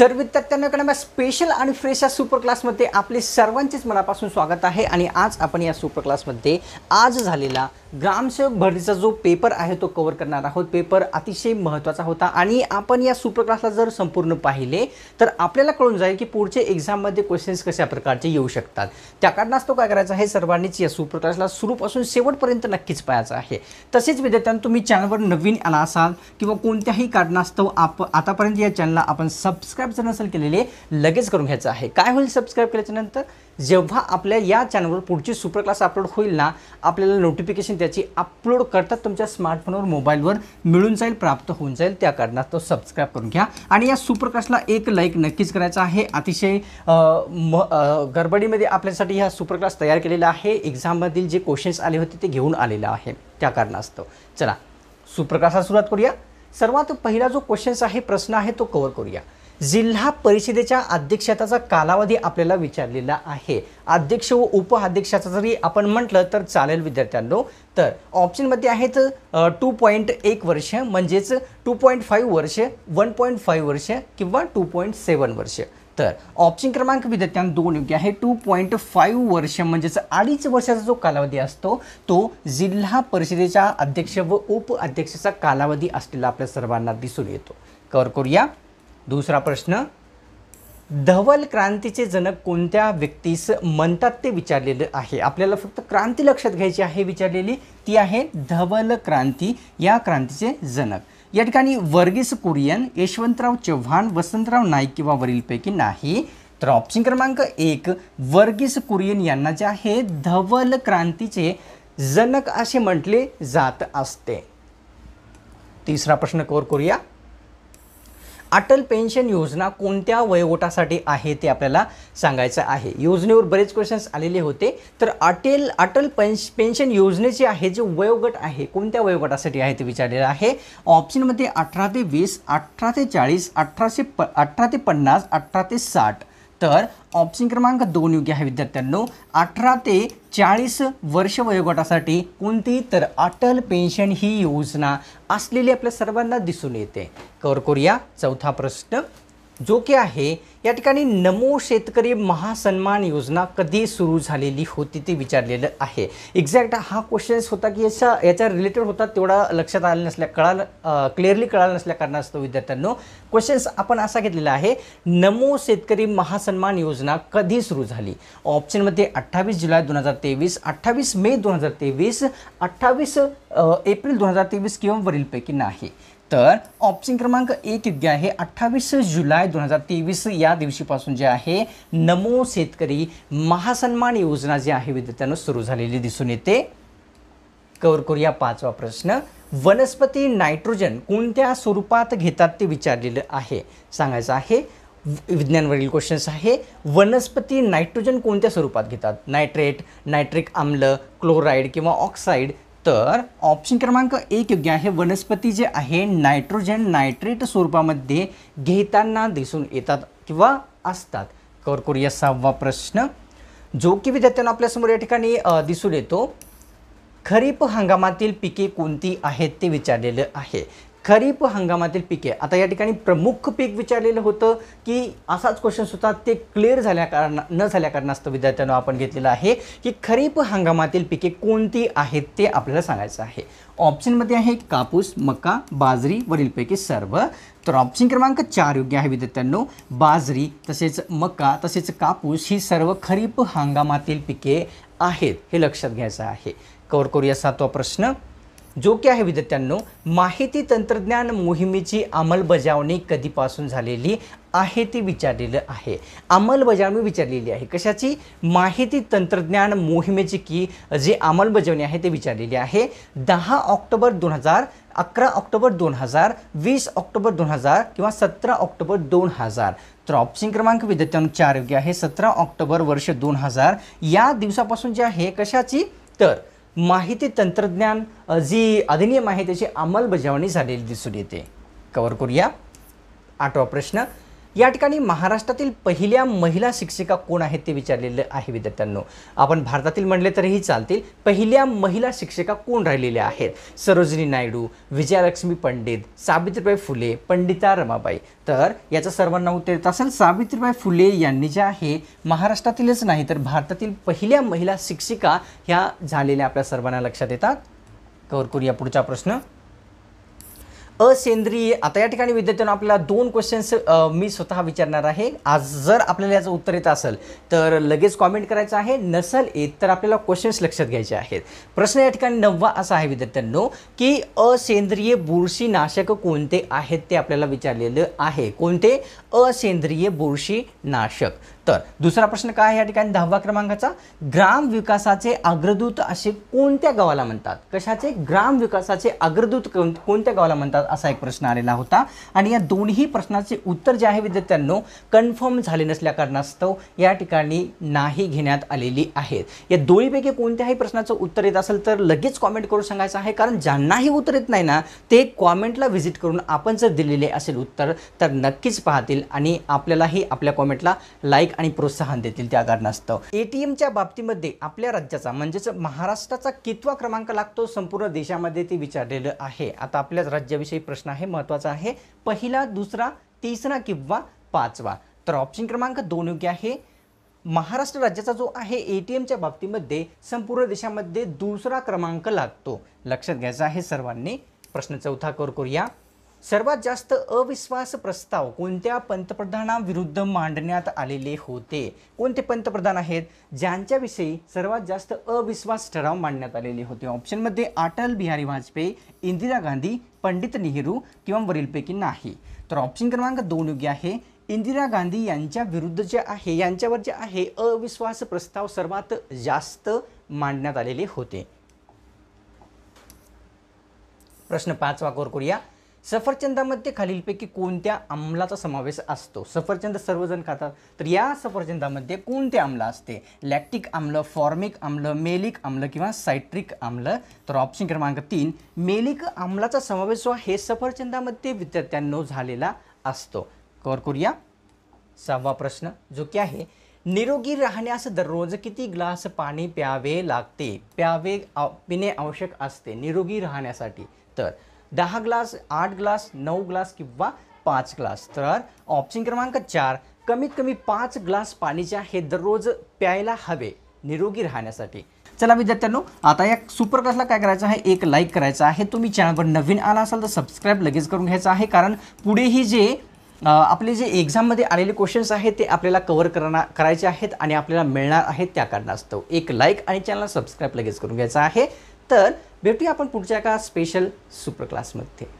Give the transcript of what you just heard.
तर विद्यार्थ्यांना कारण स्पेशल आणि फ्रेश या सुपर क्लासमध्ये आपले सर्वांचेच मनापासून स्वागत आहे आणि आज आपण या सुपर क्लासमध्ये आज झालेला ग्रामसेवक भरतीचा जो पेपर आहे तो कवर करणार आहोत पेपर अतिशय महत्त्वाचा होता आणि आपण या सुपर क्लासला जर संपूर्ण पाहिले तर आपल्याला कळून जाईल की पुढचे एक्झाममध्ये क्वेश्चन्स कशा प्रकारचे येऊ शकतात त्या कारणास्तव काय करायचं आहे सर्वांनीच या सुपर क्लासला सुरूपासून शेवटपर्यंत नक्कीच पाहायचं आहे तसेच विद्यार्थ्यांना तुम्ही चॅनलवर नवीन आला असाल किंवा कोणत्याही कारणास्तव आप आतापर्यंत या चॅनलला आपण सबस्क्राईब सबस्क्राईब जर नसेल लगेच करून घ्यायचं आहे काय होईल सबस्क्राईब नंतर जेव्हा आपल्या या चॅनलवर पुढची सुपर क्लास अपलोड होईल ना आपल्याला नोटिफिकेशन त्याची अपलोड करतात तुमच्या स्मार्टफोनवर मोबाईलवर मिळून जाईल प्राप्त होऊन जाईल त्या कारणात तो सबस्क्राईब करून घ्या आणि या सुपर क्लासला एक लाईक नक्कीच करायचा आहे अतिशय म गडबडीमध्ये आपल्यासाठी हा सुपर क्लास तयार केलेला आहे मधील जे क्वेश्चन्स आले होते ते घेऊन आलेला आहे त्या कारणास्तव चला क्लासला सुरुवात करूया सर्वात पहिला जो क्वेश्चन्स आहे प्रश्न आहे तो कवर करूया जिल्हा परिषदेच्या अध्यक्षताचा कालावधी आपल्याला विचारलेला आहे अध्यक्ष व उपअध्यक्षाचं जरी आपण म्हटलं तर चालेल विद्यार्थ्यांनो तर ऑप्शनमध्ये आहेत टू पॉईंट एक वर्ष म्हणजेच टू पॉईंट फाईव्ह वर्ष वन पॉईंट फाईव्ह वर्ष किंवा टू पॉईंट सेवन वर्ष तर ऑप्शन क्रमांक विद्यार्थ्यांना दोन योग्य आहे टू पॉईंट फाईव्ह वर्ष म्हणजेच अडीच वर्षाचा जो कालावधी असतो तो जिल्हा परिषदेच्या अध्यक्ष व उप अध्यक्षाचा कालावधी असलेला आपल्या सर्वांना दिसून येतो कवर करूया दुसरा प्रश्न धवल क्रांतीचे जनक कोणत्या व्यक्तीस म्हणतात ते विचारलेलं आहे आपल्याला फक्त क्रांती लक्षात घ्यायची आहे विचारलेली ती आहे धवल क्रांती या क्रांतीचे जनक या ठिकाणी वर्गीस कुरियन यशवंतराव चव्हाण वसंतराव नाईक किंवा वरीलपैकी नाही तर ऑप्शन क्रमांक एक वर्गीस कुरियन यांना जे आहे धवल क्रांतीचे जनक असे म्हटले जात असते तिसरा प्रश्न कोर करूया अटल पेन्शन योजना कोणत्या वयोगटासाठी आहे ते आपल्याला सांगायचं आहे योजनेवर बरेच क्वेश्चन्स आलेले होते तर अटल अटल पेन्श पेन्शन योजनेचे आहे जे वयोगट आहे कोणत्या वयोगटासाठी आहे ते विचारलेलं आहे ऑप्शनमध्ये अठरा ते वीस अठरा ते चाळीस अठराशे प अठरा ते पन्नास अठरा ते साठ तर ऑप्शन क्रमांक दोन योग्य आहे विद्यार्थ्यांनो अठरा ते चाळीस वर्ष वयोगटासाठी कोणती तर अटल पेन्शन ही योजना असलेली आपल्या सर्वांना दिसून येते कवर करूया चौथा प्रश्न जो की आहे या ठिकाणी नमो शेतकरी महासन्मान योजना कधी सुरू झालेली होती ते विचारलेलं आहे एक्झॅक्ट हा क्वेश्चन्स होता की याच्या याच्या रिलेटेड होता तेवढा लक्षात आला नसल्या कळा क्लिअरली कळालं नसल्या कारणास्तव विद्यार्थ्यांनो क्वेश्चन्स आपण असा घेतलेला आहे नमो शेतकरी महासन्मान योजना कधी सुरू झाली ऑप्शनमध्ये अठ्ठावीस जुलै दोन हजार तेवीस अठ्ठावीस मे दोन हजार तेवीस अठ्ठावीस एप्रिल दोन हजार तेवीस किंवा वरीलपैकी नाही तर ऑप्शन क्रमांक एक योग्य आहे अठ्ठावीस जुलै दोन हजार तेवीस या दिवशीपासून जे आहे नमो शेतकरी महासन्मान योजना जी आहे विद्यार्थ्यांना सुरू झालेली दिसून येते कवर करूया पाचवा प्रश्न वनस्पती नायट्रोजन कोणत्या स्वरूपात घेतात ते विचारलेलं आहे सांगायचं आहे विज्ञानवरील क्वेश्चन्स आहे वनस्पती नायट्रोजन कोणत्या स्वरूपात घेतात नायट्रेट नायट्रिक आम्ल क्लोराईड किंवा ऑक्साईड तर ऑप्शन क्रमांक एक योग्य आहे वनस्पती जे आहे नायट्रोजन नायट्रेट स्वरूपामध्ये घेताना दिसून येतात किंवा असतात कवर या सहावा प्रश्न जो की विद्यार्थ्यांना आपल्यासमोर या ठिकाणी दिसून येतो खरीप हंगामातील पिके कोणती आहेत ते विचारलेलं आहे खरीप हंगामातील पिके आता या ठिकाणी प्रमुख पीक विचारलेलं होतं की असाच क्वेश्चन सुद्धा ते क्लिअर झाल्या कारण न झाल्या कारणास्तव विद्यार्थ्यांना आपण घेतलेलं आहे की खरीप हंगामातील पिके कोणती आहेत ते आपल्याला सांगायचं आहे ऑप्शनमध्ये आहे कापूस मका बाजरी पिके सर्व तर ऑप्शन क्रमांक चार योग्य आहे विद्यार्थ्यांनो बाजरी तसेच मका तसेच कापूस ही सर्व खरीप हंगामातील पिके आहेत हे लक्षात घ्यायचं आहे कवर करूया सातवा प्रश्न जो की आहे विद्यार्थ्यांनो माहिती तंत्रज्ञान मोहिमेची अंमलबजावणी कधीपासून झालेली आहे ती विचारलेलं आहे अंमलबजावणी विचारलेली आहे कशाची माहिती तंत्रज्ञान मोहिमेची की जी अंमलबजावणी आहे ते विचारलेली आहे दहा ऑक्टोबर दोन हजार अकरा ऑक्टोबर दोन हजार वीस ऑक्टोबर दोन हजार किंवा सतरा ऑक्टोबर दोन हजार तर ऑप्शन क्रमांक विद्यार्थ्यांनो चार योग्य आहे सतरा ऑक्टोबर वर्ष दोन हजार या दिवसापासून जे आहे कशाची तर माहिती तंत्रज्ञान जी अधिनियम आहे त्याची अंमलबजावणी झालेली दिसून येते कवर करूया आठवा प्रश्न या ठिकाणी महाराष्ट्रातील पहिल्या महिला शिक्षिका कोण आहेत ते विचारलेले आहे विद्यार्थ्यांनो आपण भारतातील म्हणले तरीही चालतील पहिल्या महिला शिक्षिका कोण राहिलेल्या आहेत सरोजिनी नायडू विजयालक्ष्मी पंडित सावित्रीबाई फुले पंडिता रमाबाई तर याचं सर्वांना उत्तर येत असेल सावित्रीबाई फुले यांनी जे आहे महाराष्ट्रातीलच नाही तर भारतातील पहिल्या महिला शिक्षिका ह्या झालेल्या आपल्या सर्वांना लक्षात येतात कवर करूया पुढचा प्रश्न असेंद्रिय आता या ठिकाणी विद्यार्थ्यांना आपल्याला दोन क्वेश्चन्स मी स्वतः विचारणार आहे आज जर आपल्याला याचं उत्तर येत असेल तर लगेच कॉमेंट करायचं आहे नसेल येत तर आपल्याला क्वेश्चन्स लक्षात घ्यायचे आहेत प्रश्न या ठिकाणी नववा असा आहे विद्यार्थ्यांनो की असेंद्रिय बुरशीनाशक कोणते आहेत ते आपल्याला विचारलेलं आहे कोणते असेंद्रिय बुरशीनाशक तर दुसरा प्रश्न काय आहे या ठिकाणी दहावा क्रमांकाचा ग्राम विकासाचे अग्रदूत असे कोणत्या गावाला म्हणतात कशाचे ग्राम विकासाचे अग्रदूत कोणत्या गावाला म्हणतात असा एक प्रश्न आलेला होता आणि या दोन्ही प्रश्नाचे उत्तर जे आहे विद्यार्थ्यांनो कन्फर्म झाले नसल्या कारणास्तव या ठिकाणी नाही घेण्यात आलेली आहेत या दोन्हीपैकी कोणत्याही प्रश्नाचं उत्तर येत असेल तर लगेच कॉमेंट करून सांगायचं आहे कारण ज्यांनाही उत्तर येत नाही ना ते कॉमेंटला व्हिजिट करून आपण जर दिलेले असेल उत्तर तर नक्कीच पाहतील आणि आपल्यालाही आपल्या कॉमेंटला लाईक आणि प्रोत्साहन देतील त्या कारणास्तव एटीएमच्या बाबतीमध्ये आपल्या राज्याचा म्हणजेच महाराष्ट्राचा कितवा क्रमांक लागतो संपूर्ण देशामध्ये ते विचारलेलं आहे आता आपल्याच राज्याविषयी प्रश्न आहे महत्त्वाचा आहे पहिला दुसरा तिसरा किंवा पाचवा तर ऑप्शन क्रमांक दोन योग्य आहे महाराष्ट्र राज्याचा जो आहे ए टी एमच्या बाबतीमध्ये संपूर्ण देशामध्ये दुसरा क्रमांक लागतो लक्षात घ्यायचा आहे सर्वांनी प्रश्न चौथा कर करूया सर्वात जास्त अविश्वास प्रस्ताव कोणत्या पंतप्रधानाविरुद्ध मांडण्यात आलेले होते कोणते पंतप्रधान आहेत ज्यांच्याविषयी सर्वात जास्त अविश्वास ठराव मांडण्यात आलेले होते ऑप्शनमध्ये अटल बिहारी वाजपेयी इंदिरा गांधी पंडित नेहरू किंवा वरीलपैकी नाही तर ऑप्शन क्रमांक दोन योग्य आहे इंदिरा गांधी यांच्या विरुद्ध जे आहे यांच्यावर जे आहे अविश्वास प्रस्ताव सर्वात जास्त मांडण्यात आलेले होते प्रश्न पाचवा कोर करूया सफरचंदामध्ये खालीलपैकी कोणत्या आम्लाचा समावेश असतो सफरचंद सर्वजण खातात तर या सफरचंदामध्ये कोणते आम्ल असते लॅक्टिक आम्ल फॉर्मिक आम्ल मेलिक आम्ल किंवा सायट्रिक आम्लं तर ऑप्शन क्रमांक तीन मेलिक आम्लाचा समावेश हे सफरचंदामध्ये विद्यार्थ्यांनो झालेला असतो कवर करूया सहावा प्रश्न जो की आहे निरोगी राहण्यास दररोज किती ग्लास पाणी प्यावे लागते प्यावे पिणे आवश्यक असते निरोगी राहण्यासाठी तर दहा ग्लास आठ ग्लास नऊ ग्लास किंवा पाच ग्लास तर ऑप्शन क्रमांक चार कमीत कमी पाच ग्लास पाणीच्या हे दररोज प्यायला हवे निरोगी राहण्यासाठी चला विद्यार्थ्यांनो आता या सुपर क्लासला काय करायचं आहे एक लाईक करायचं आहे तुम्ही चॅनलवर नवीन आला असाल तर सबस्क्राईब लगेच करून घ्यायचं आहे कारण पुढेही जे आपले जे एक्झाममध्ये आलेले क्वेश्चन्स आहेत ते आपल्याला कवर करणार करायचे आहेत आणि आपल्याला मिळणार आहेत त्या कारणास्तव एक लाईक आणि चॅनलला सबस्क्राईब लगेच करून घ्यायचं आहे तर भेटूया आपण पुढच्या एका स्पेशल सुपर क्लासमध्ये